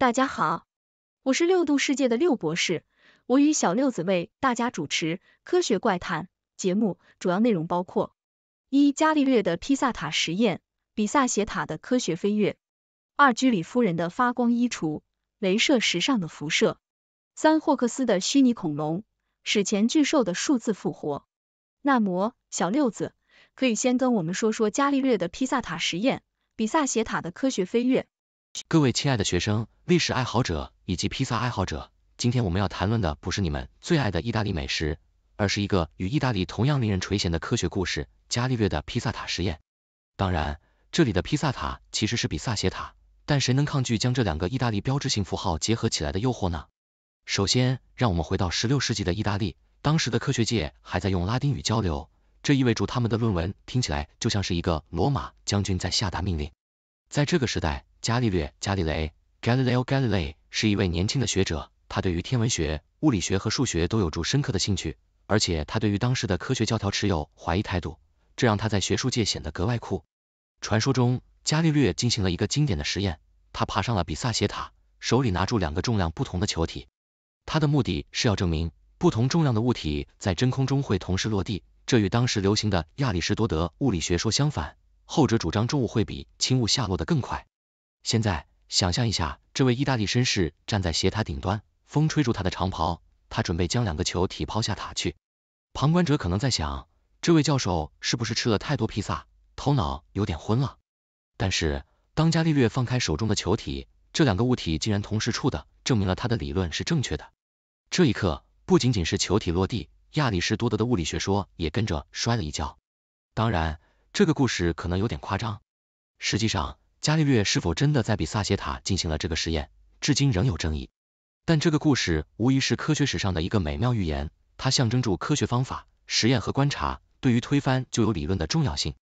大家好，我是六度世界的六博士，我与小六子为大家主持《科学怪谈》节目，主要内容包括：一、伽利略的披萨塔实验，比萨斜塔的科学飞跃；二、居里夫人的发光衣橱，镭射时尚的辐射；三、霍克斯的虚拟恐龙，史前巨兽的数字复活。那么，小六子，可以先跟我们说说伽利略的披萨塔实验，比萨斜塔的科学飞跃。各位亲爱的学生、历史爱好者以及披萨爱好者，今天我们要谈论的不是你们最爱的意大利美食，而是一个与意大利同样令人垂涎的科学故事——伽利略的披萨塔实验。当然，这里的披萨塔其实是比萨斜塔，但谁能抗拒将这两个意大利标志性符号结合起来的诱惑呢？首先，让我们回到十六世纪的意大利，当时的科学界还在用拉丁语交流，这意味着他们的论文听起来就像是一个罗马将军在下达命令。在这个时代，伽利略·伽利雷 （Galileo Galilei） 是一位年轻的学者，他对于天文学、物理学和数学都有着深刻的兴趣，而且他对于当时的科学教条持有怀疑态度，这让他在学术界显得格外酷。传说中，伽利略进行了一个经典的实验，他爬上了比萨斜塔，手里拿住两个重量不同的球体，他的目的是要证明不同重量的物体在真空中会同时落地，这与当时流行的亚里士多德物理学说相反，后者主张重物会比轻物下落得更快。现在想象一下，这位意大利绅士站在斜塔顶端，风吹住他的长袍，他准备将两个球体抛下塔去。旁观者可能在想，这位教授是不是吃了太多披萨，头脑有点昏了？但是当伽利略放开手中的球体，这两个物体竟然同时触的，证明了他的理论是正确的。这一刻不仅仅是球体落地，亚里士多德的物理学说也跟着摔了一跤。当然，这个故事可能有点夸张，实际上。伽利略是否真的在比萨斜塔进行了这个实验，至今仍有争议。但这个故事无疑是科学史上的一个美妙寓言，它象征住科学方法、实验和观察对于推翻旧有理论的重要性。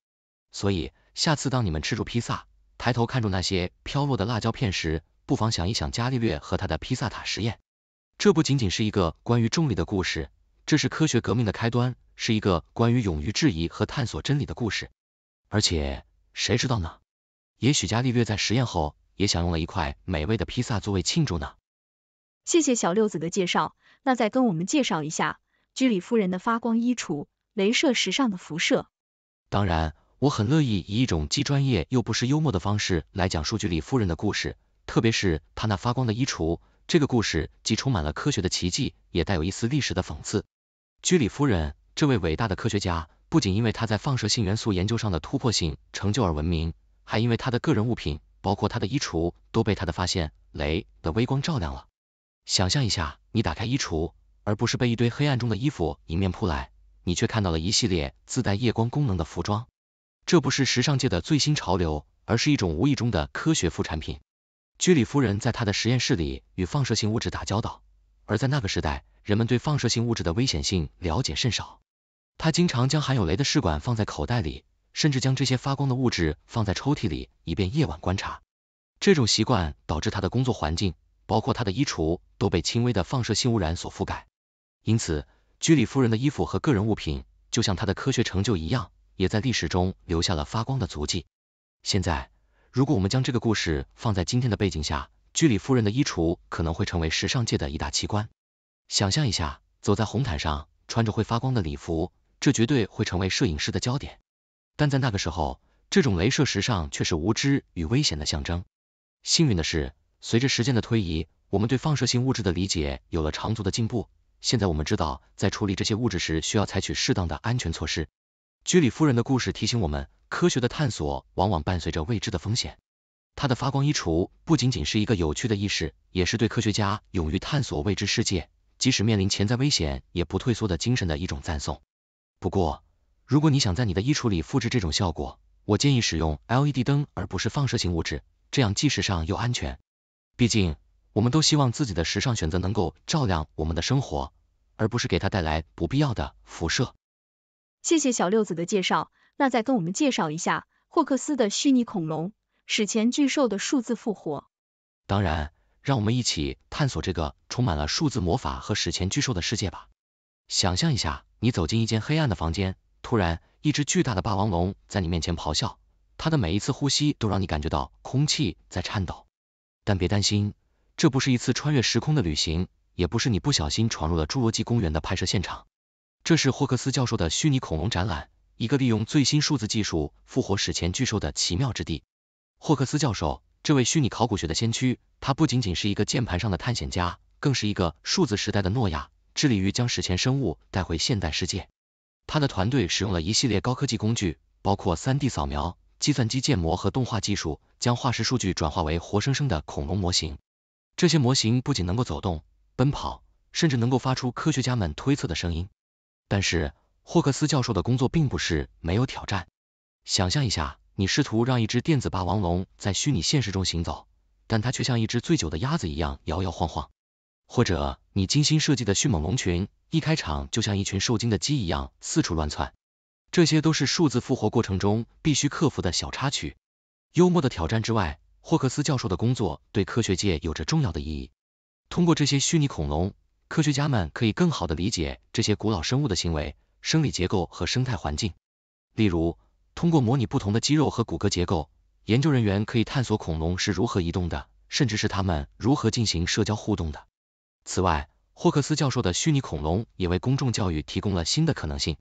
所以，下次当你们吃住披萨，抬头看住那些飘落的辣椒片时，不妨想一想伽利略和他的披萨塔实验。这不仅仅是一个关于重力的故事，这是科学革命的开端，是一个关于勇于质疑和探索真理的故事。而且，谁知道呢？也许伽利略在实验后也享用了一块美味的披萨作为庆祝呢。谢谢小六子的介绍，那再跟我们介绍一下居里夫人的发光衣橱，镭射时尚的辐射。当然，我很乐意以一种既专业又不失幽默的方式来讲述居里夫人的故事，特别是她那发光的衣橱。这个故事既充满了科学的奇迹，也带有一丝历史的讽刺。居里夫人这位伟大的科学家，不仅因为她在放射性元素研究上的突破性成就而闻名。还因为他的个人物品，包括他的衣橱，都被他的发现雷的微光照亮了。想象一下，你打开衣橱，而不是被一堆黑暗中的衣服迎面扑来，你却看到了一系列自带夜光功能的服装。这不是时尚界的最新潮流，而是一种无意中的科学副产品。居里夫人在她的实验室里与放射性物质打交道，而在那个时代，人们对放射性物质的危险性了解甚少。她经常将含有镭的试管放在口袋里。甚至将这些发光的物质放在抽屉里，以便夜晚观察。这种习惯导致他的工作环境，包括他的衣橱，都被轻微的放射性污染所覆盖。因此，居里夫人的衣服和个人物品，就像她的科学成就一样，也在历史中留下了发光的足迹。现在，如果我们将这个故事放在今天的背景下，居里夫人的衣橱可能会成为时尚界的一大奇观。想象一下，走在红毯上穿着会发光的礼服，这绝对会成为摄影师的焦点。但在那个时候，这种镭射时尚却是无知与危险的象征。幸运的是，随着时间的推移，我们对放射性物质的理解有了长足的进步。现在我们知道，在处理这些物质时，需要采取适当的安全措施。居里夫人的故事提醒我们，科学的探索往往伴随着未知的风险。她的发光衣橱不仅仅是一个有趣的意识，也是对科学家勇于探索未知世界，即使面临潜在危险也不退缩的精神的一种赞颂。不过，如果你想在你的衣橱里复制这种效果，我建议使用 LED 灯而不是放射性物质，这样既时尚又安全。毕竟，我们都希望自己的时尚选择能够照亮我们的生活，而不是给它带来不必要的辐射。谢谢小六子的介绍，那再跟我们介绍一下霍克斯的虚拟恐龙、史前巨兽的数字复活。当然，让我们一起探索这个充满了数字魔法和史前巨兽的世界吧。想象一下，你走进一间黑暗的房间。突然，一只巨大的霸王龙在你面前咆哮，它的每一次呼吸都让你感觉到空气在颤抖。但别担心，这不是一次穿越时空的旅行，也不是你不小心闯入了侏罗纪公园的拍摄现场。这是霍克斯教授的虚拟恐龙展览，一个利用最新数字技术复活史前巨兽的奇妙之地。霍克斯教授，这位虚拟考古学的先驱，他不仅仅是一个键盘上的探险家，更是一个数字时代的诺亚，致力于将史前生物带回现代世界。他的团队使用了一系列高科技工具，包括 3D 扫描、计算机建模和动画技术，将化石数据转化为活生生的恐龙模型。这些模型不仅能够走动、奔跑，甚至能够发出科学家们推测的声音。但是，霍克斯教授的工作并不是没有挑战。想象一下，你试图让一只电子霸王龙在虚拟现实中行走，但它却像一只醉酒的鸭子一样摇摇晃晃。或者你精心设计的迅猛龙群一开场就像一群受惊的鸡一样四处乱窜，这些都是数字复活过程中必须克服的小插曲。幽默的挑战之外，霍克斯教授的工作对科学界有着重要的意义。通过这些虚拟恐龙，科学家们可以更好的理解这些古老生物的行为、生理结构和生态环境。例如，通过模拟不同的肌肉和骨骼结构，研究人员可以探索恐龙是如何移动的，甚至是它们如何进行社交互动的。此外，霍克斯教授的虚拟恐龙也为公众教育提供了新的可能性。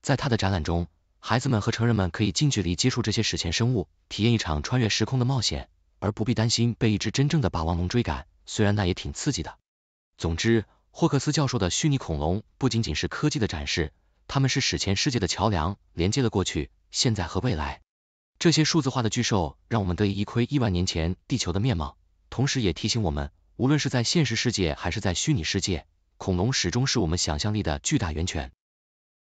在他的展览中，孩子们和成人们可以近距离接触这些史前生物，体验一场穿越时空的冒险，而不必担心被一只真正的霸王龙追赶。虽然那也挺刺激的。总之，霍克斯教授的虚拟恐龙不仅仅是科技的展示，它们是史前世界的桥梁，连接了过去、现在和未来。这些数字化的巨兽让我们得以一窥亿万年前地球的面貌，同时也提醒我们。无论是在现实世界还是在虚拟世界，恐龙始终是我们想象力的巨大源泉。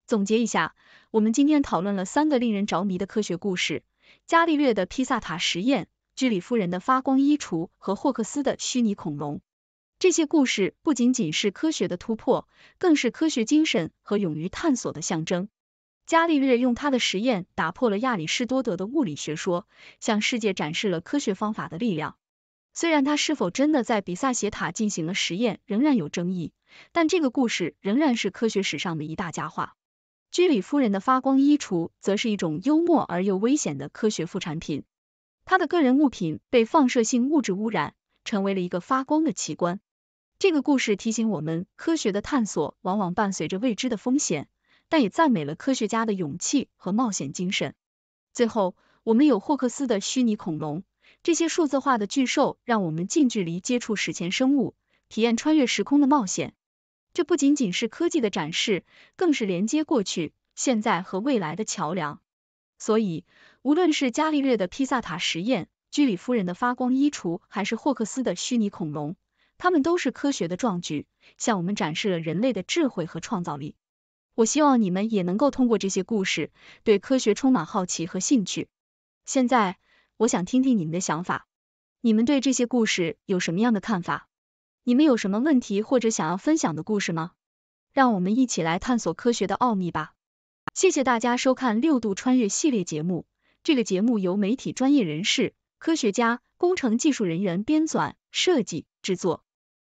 总结一下，我们今天讨论了三个令人着迷的科学故事：伽利略的披萨塔实验、居里夫人的发光衣橱和霍克斯的虚拟恐龙。这些故事不仅仅是科学的突破，更是科学精神和勇于探索的象征。伽利略用他的实验打破了亚里士多德的物理学说，向世界展示了科学方法的力量。虽然他是否真的在比萨斜塔进行了实验仍然有争议，但这个故事仍然是科学史上的一大家话。居里夫人的发光衣橱则是一种幽默而又危险的科学副产品，她的个人物品被放射性物质污染，成为了一个发光的奇观。这个故事提醒我们，科学的探索往往伴随着未知的风险，但也赞美了科学家的勇气和冒险精神。最后，我们有霍克斯的虚拟恐龙。这些数字化的巨兽让我们近距离接触史前生物，体验穿越时空的冒险。这不仅仅是科技的展示，更是连接过去、现在和未来的桥梁。所以，无论是伽利略的披萨塔实验、居里夫人的发光衣橱，还是霍克斯的虚拟恐龙，它们都是科学的壮举，向我们展示了人类的智慧和创造力。我希望你们也能够通过这些故事，对科学充满好奇和兴趣。现在。我想听听你们的想法，你们对这些故事有什么样的看法？你们有什么问题或者想要分享的故事吗？让我们一起来探索科学的奥秘吧！谢谢大家收看六度穿越系列节目。这个节目由媒体专业人士、科学家、工程技术人员编纂、设计、制作，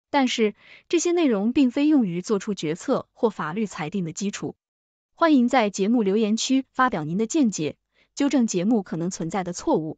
但是这些内容并非用于做出决策或法律裁定的基础。欢迎在节目留言区发表您的见解，纠正节目可能存在的错误。